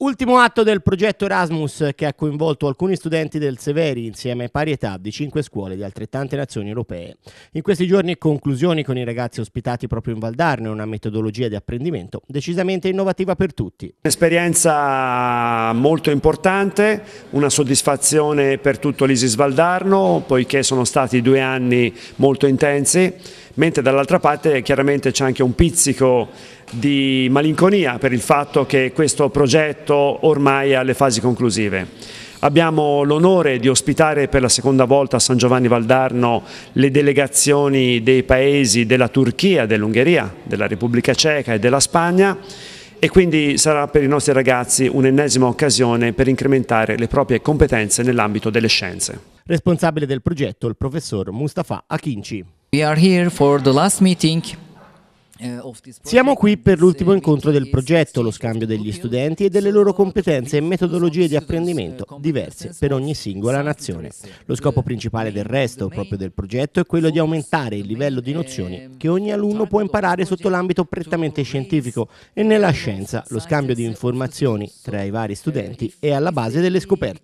Ultimo atto del progetto Erasmus che ha coinvolto alcuni studenti del Severi insieme a pari età di cinque scuole di altrettante nazioni europee. In questi giorni conclusioni con i ragazzi ospitati proprio in Valdarno, una metodologia di apprendimento decisamente innovativa per tutti. Un'esperienza molto importante, una soddisfazione per tutto l'Isis Valdarno poiché sono stati due anni molto intensi mentre dall'altra parte chiaramente c'è anche un pizzico di malinconia per il fatto che questo progetto ormai è alle fasi conclusive. Abbiamo l'onore di ospitare per la seconda volta a San Giovanni Valdarno le delegazioni dei paesi della Turchia, dell'Ungheria, della Repubblica Ceca e della Spagna e quindi sarà per i nostri ragazzi un'ennesima occasione per incrementare le proprie competenze nell'ambito delle scienze. Responsabile del progetto il professor Mustafa Akinci. Eh, Siamo qui per l'ultimo incontro del progetto, lo scambio degli studenti e delle loro competenze e metodologie di apprendimento, diverse per ogni singola nazione. Lo scopo principale del resto, proprio del progetto, è quello di aumentare il livello di nozioni che ogni alunno può imparare sotto l'ambito prettamente scientifico e nella scienza lo scambio di informazioni tra i vari studenti è alla base delle scoperte.